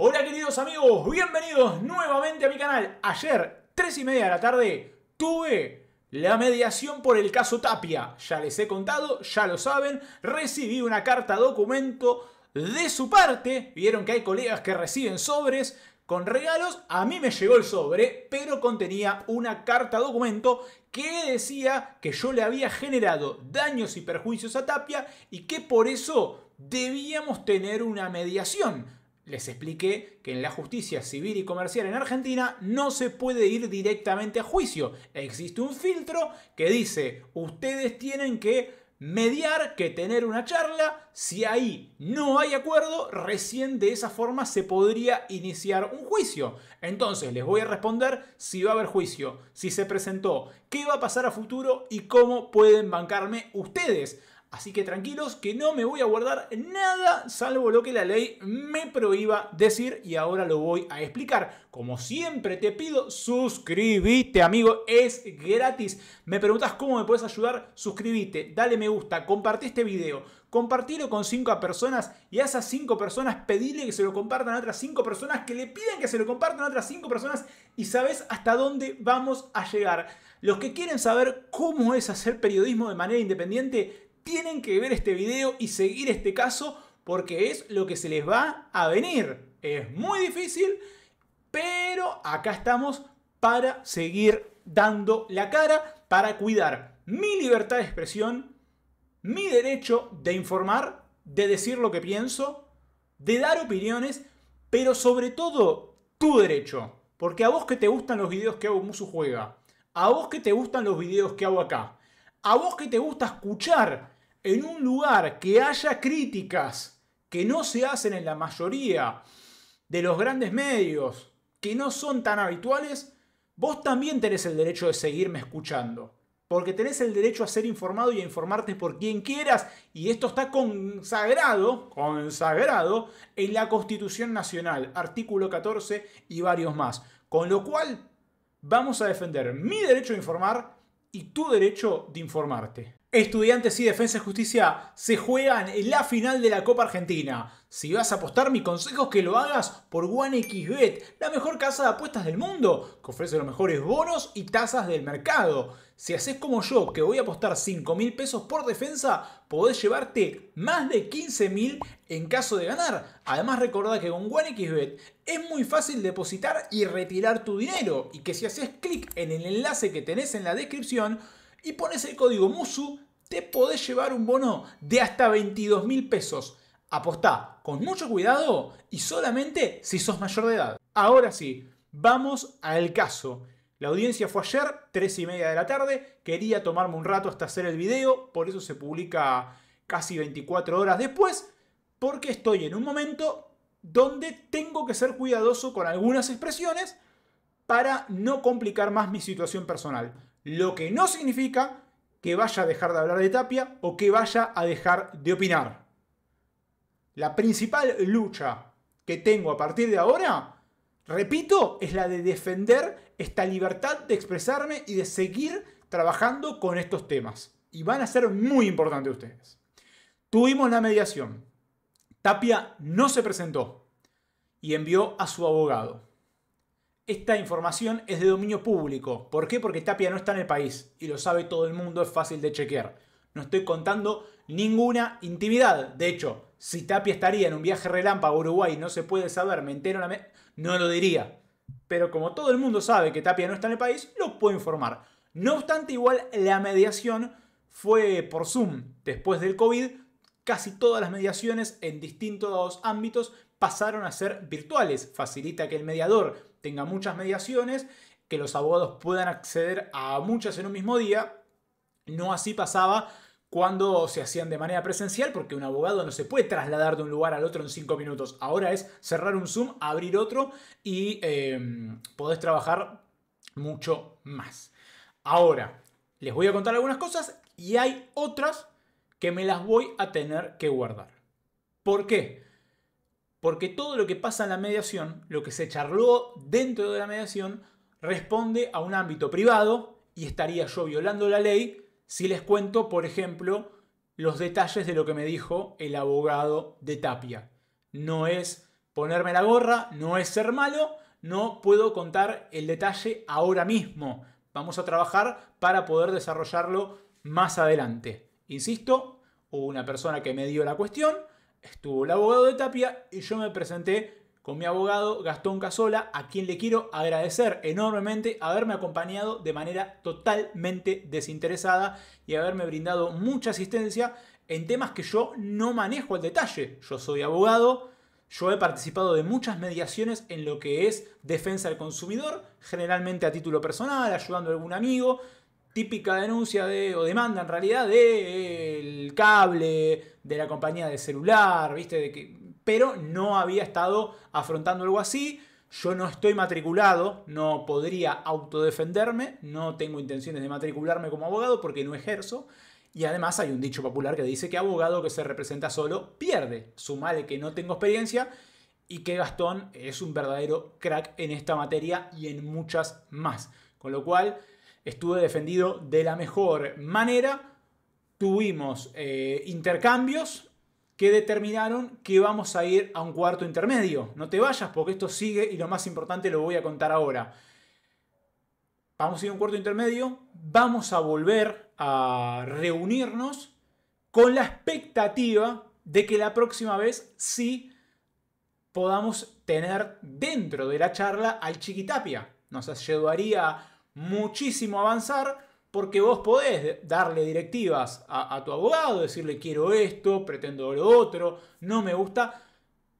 Hola queridos amigos, bienvenidos nuevamente a mi canal. Ayer, 3 y media de la tarde, tuve la mediación por el caso Tapia. Ya les he contado, ya lo saben, recibí una carta documento de su parte. Vieron que hay colegas que reciben sobres con regalos. A mí me llegó el sobre, pero contenía una carta documento que decía que yo le había generado daños y perjuicios a Tapia y que por eso debíamos tener una mediación les expliqué que en la justicia civil y comercial en Argentina no se puede ir directamente a juicio. Existe un filtro que dice, ustedes tienen que mediar, que tener una charla, si ahí no hay acuerdo, recién de esa forma se podría iniciar un juicio. Entonces les voy a responder si va a haber juicio, si se presentó, qué va a pasar a futuro y cómo pueden bancarme ustedes. Así que tranquilos que no me voy a guardar nada salvo lo que la ley me prohíba decir y ahora lo voy a explicar. Como siempre te pido, suscríbete amigo, es gratis. Me preguntas cómo me puedes ayudar, suscríbete, dale me gusta, comparte este video, compartilo con 5 personas y a esas 5 personas pedirle que se lo compartan a otras 5 personas que le piden que se lo compartan a otras 5 personas y sabes hasta dónde vamos a llegar. Los que quieren saber cómo es hacer periodismo de manera independiente, tienen que ver este video y seguir este caso porque es lo que se les va a venir. Es muy difícil, pero acá estamos para seguir dando la cara, para cuidar mi libertad de expresión, mi derecho de informar, de decir lo que pienso, de dar opiniones, pero sobre todo tu derecho. Porque a vos que te gustan los videos que hago Musu Juega, a vos que te gustan los videos que hago acá, a vos que te gusta escuchar en un lugar que haya críticas que no se hacen en la mayoría de los grandes medios, que no son tan habituales, vos también tenés el derecho de seguirme escuchando. Porque tenés el derecho a ser informado y a informarte por quien quieras. Y esto está consagrado, consagrado en la Constitución Nacional, artículo 14 y varios más. Con lo cual, vamos a defender mi derecho a informar y tu derecho de informarte. Estudiantes y Defensa y Justicia se juegan en la final de la Copa Argentina. Si vas a apostar, mi consejo es que lo hagas por OneXBet, la mejor casa de apuestas del mundo, que ofrece los mejores bonos y tasas del mercado. Si haces como yo, que voy a apostar 5 mil pesos por defensa, podés llevarte más de 15 mil en caso de ganar. Además, recordad que con OneXBet es muy fácil depositar y retirar tu dinero, y que si haces clic en el enlace que tenés en la descripción, y pones el código MUSU, te podés llevar un bono de hasta 22 mil pesos. Apostá con mucho cuidado y solamente si sos mayor de edad. Ahora sí, vamos al caso. La audiencia fue ayer, 3 y media de la tarde. Quería tomarme un rato hasta hacer el video, por eso se publica casi 24 horas después, porque estoy en un momento donde tengo que ser cuidadoso con algunas expresiones para no complicar más mi situación personal. Lo que no significa que vaya a dejar de hablar de Tapia o que vaya a dejar de opinar. La principal lucha que tengo a partir de ahora, repito, es la de defender esta libertad de expresarme y de seguir trabajando con estos temas. Y van a ser muy importantes ustedes. Tuvimos la mediación. Tapia no se presentó y envió a su abogado esta información es de dominio público. ¿Por qué? Porque Tapia no está en el país y lo sabe todo el mundo, es fácil de chequear. No estoy contando ninguna intimidad. De hecho, si Tapia estaría en un viaje relámpago a Uruguay, no se puede saber, me entero, la no lo diría. Pero como todo el mundo sabe que Tapia no está en el país, lo puedo informar. No obstante, igual la mediación fue por Zoom. Después del COVID, casi todas las mediaciones en distintos ámbitos pasaron a ser virtuales. Facilita que el mediador tenga muchas mediaciones, que los abogados puedan acceder a muchas en un mismo día. No así pasaba cuando se hacían de manera presencial, porque un abogado no se puede trasladar de un lugar al otro en cinco minutos. Ahora es cerrar un Zoom, abrir otro y em, podés trabajar mucho más. Ahora, les voy a contar algunas cosas y hay otras que me las voy a tener que guardar. ¿Por qué? Porque todo lo que pasa en la mediación, lo que se charló dentro de la mediación, responde a un ámbito privado y estaría yo violando la ley si les cuento, por ejemplo, los detalles de lo que me dijo el abogado de Tapia. No es ponerme la gorra, no es ser malo, no puedo contar el detalle ahora mismo. Vamos a trabajar para poder desarrollarlo más adelante. Insisto, hubo una persona que me dio la cuestión, estuvo el abogado de Tapia y yo me presenté con mi abogado Gastón Casola, a quien le quiero agradecer enormemente haberme acompañado de manera totalmente desinteresada y haberme brindado mucha asistencia en temas que yo no manejo al detalle. Yo soy abogado, yo he participado de muchas mediaciones en lo que es defensa del consumidor, generalmente a título personal, ayudando a algún amigo, típica denuncia de, o demanda en realidad del eh, cable, de la compañía de celular, ¿viste? De que, pero no había estado afrontando algo así. Yo no estoy matriculado, no podría autodefenderme, no tengo intenciones de matricularme como abogado porque no ejerzo. Y además hay un dicho popular que dice que abogado que se representa solo pierde. Sumale que no tengo experiencia y que Gastón es un verdadero crack en esta materia y en muchas más. Con lo cual, estuve defendido de la mejor manera. Tuvimos eh, intercambios que determinaron que vamos a ir a un cuarto intermedio. No te vayas porque esto sigue y lo más importante lo voy a contar ahora. Vamos a ir a un cuarto intermedio, vamos a volver a reunirnos con la expectativa de que la próxima vez sí podamos tener dentro de la charla al Chiquitapia. Nos ayudaría muchísimo avanzar porque vos podés darle directivas a, tu abogado, decirle quiero esto, pretendo lo otro, no me gusta,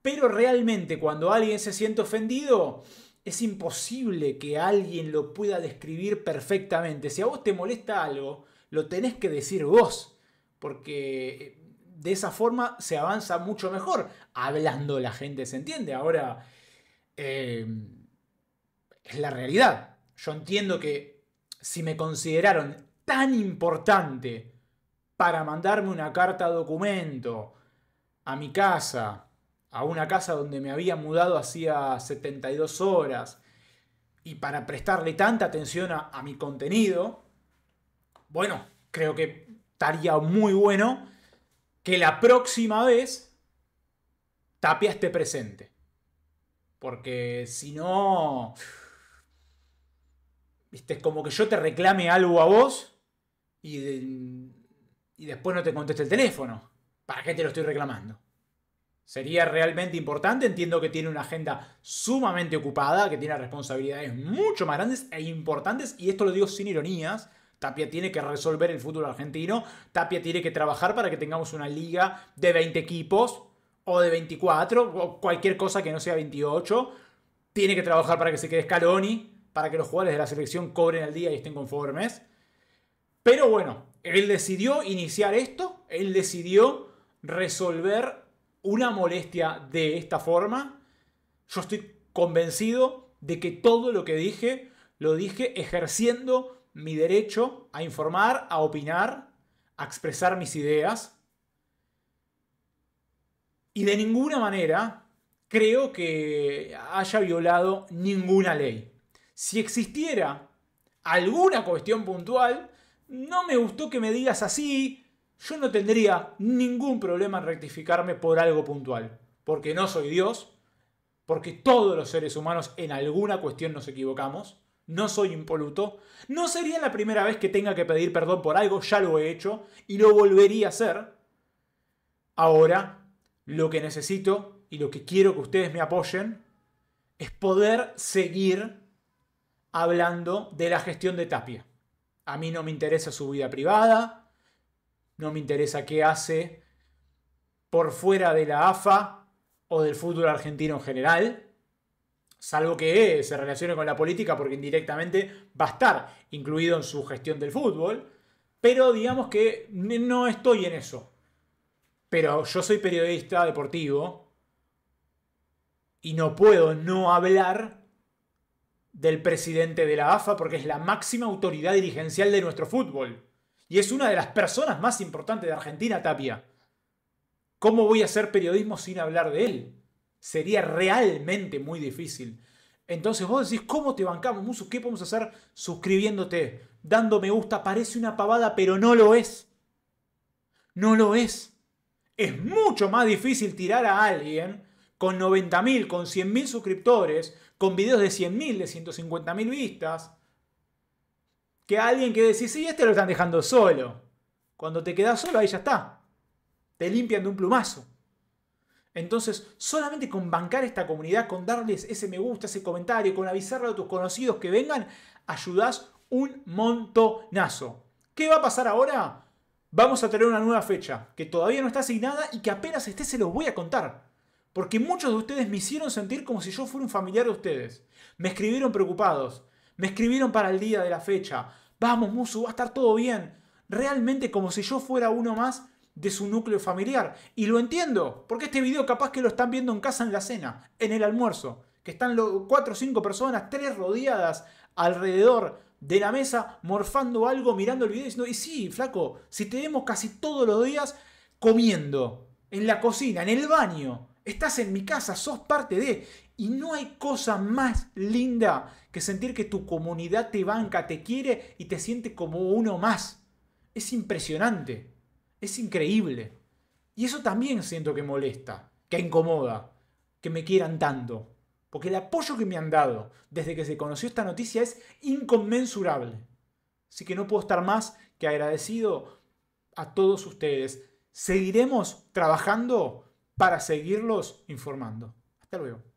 pero realmente cuando alguien se siente ofendido, es imposible que alguien lo pueda describir perfectamente. Si a vos te molesta algo, lo tenés que decir vos, porque eh, de esa forma se avanza mucho mejor. Hablando la gente se entiende, ahora eh, es la realidad yo entiendo que si me consideraron tan importante para mandarme una carta documento a mi casa, a una casa donde me había mudado hacía 72 horas, y para prestarle tanta atención a, mi contenido, bueno, creo que estaría muy bueno que la próxima vez Tapia esté presente. Porque si no... ¿Viste? Como que yo te reclame algo a vos y, y después no te conteste el teléfono. ¿Para qué te lo estoy reclamando? Sería realmente importante. Entiendo que tiene una agenda sumamente ocupada, que tiene responsabilidades mucho más grandes e importantes. Y esto lo digo sin ironías. Tapia tiene que resolver el futuro argentino. Tapia tiene que trabajar para que tengamos una liga de 20 equipos o de 24 o cualquier cosa que no sea 28. Tiene que trabajar para que se quede Scaloni para que los jugadores de la selección cobren al día y estén conformes. Pero bueno, él decidió iniciar esto, él decidió resolver una molestia de esta forma. Yo estoy convencido de que todo lo que dije lo dije ejerciendo mi derecho a informar, a opinar, a expresar mis ideas. Y de ninguna manera creo que haya violado ninguna ley. Si existiera alguna cuestión puntual, no me gustó que me digas así, yo no tendría ningún problema en rectificarme por algo puntual, porque no soy Dios, porque todos los seres humanos en alguna cuestión nos equivocamos, no soy impoluto, no sería la primera vez que tenga que pedir perdón por algo, ya lo he hecho y lo volvería a hacer. Ahora, lo que necesito y lo que quiero que ustedes me apoyen es poder seguir hablando de la gestión de Tapia. A mí no me interesa su vida privada, no me interesa qué hace por fuera de la AFA o del fútbol argentino en general, salvo que eh, se relacione con la política porque indirectamente va a estar incluido en su gestión del fútbol, pero digamos que no estoy en eso. Pero yo soy periodista deportivo y no puedo no hablar del presidente de la AFA porque es la máxima autoridad dirigencial de nuestro fútbol. Y es una de las personas más importantes de Argentina, Tapia. ¿Cómo voy a hacer periodismo sin hablar de él? Sería realmente muy difícil. Entonces vos decís, ¿cómo te bancamos, Muso? ¿Qué podemos hacer? Suscribiéndote, Dándome gusta. Parece una pavada, pero no lo es. No lo es. Es mucho más difícil tirar a alguien con 90.000, con 100.000 suscriptores, con videos de 100.000, de 150.000 vistas, que alguien que decir sí, este lo están dejando solo. Cuando te quedas solo, ahí ya está. Te limpian de un plumazo. Entonces, solamente con bancar esta comunidad, con darles ese me gusta, ese comentario, con avisarle a tus conocidos que vengan, ayudas un montonazo. ¿Qué va a pasar ahora? Vamos a tener una nueva fecha que todavía no está asignada y que apenas esté se los voy a contar. Porque muchos de ustedes me hicieron sentir como si yo fuera un familiar de ustedes. Me escribieron preocupados. Me escribieron para el día de la fecha. Vamos, Musu, va a estar todo bien. Realmente como si yo fuera uno más de su núcleo familiar. Y lo entiendo, porque este video capaz que lo están viendo en casa en la cena, en el almuerzo. Que están los o cinco personas, tres rodeadas alrededor de la mesa, morfando algo, mirando el video y diciendo, y sí, flaco, si te vemos casi todos los días comiendo, en la cocina, en el baño Estás en mi casa, sos parte de... Y no hay cosa más linda que sentir que tu comunidad te banca, te quiere y te siente como uno más. Es impresionante, es increíble. Y eso también siento que molesta, que incomoda, que me quieran tanto. Porque el apoyo que me han dado desde que se conoció esta noticia es inconmensurable. Así que no puedo estar más que agradecido a todos ustedes. Seguiremos trabajando para seguirlos informando. Hasta luego.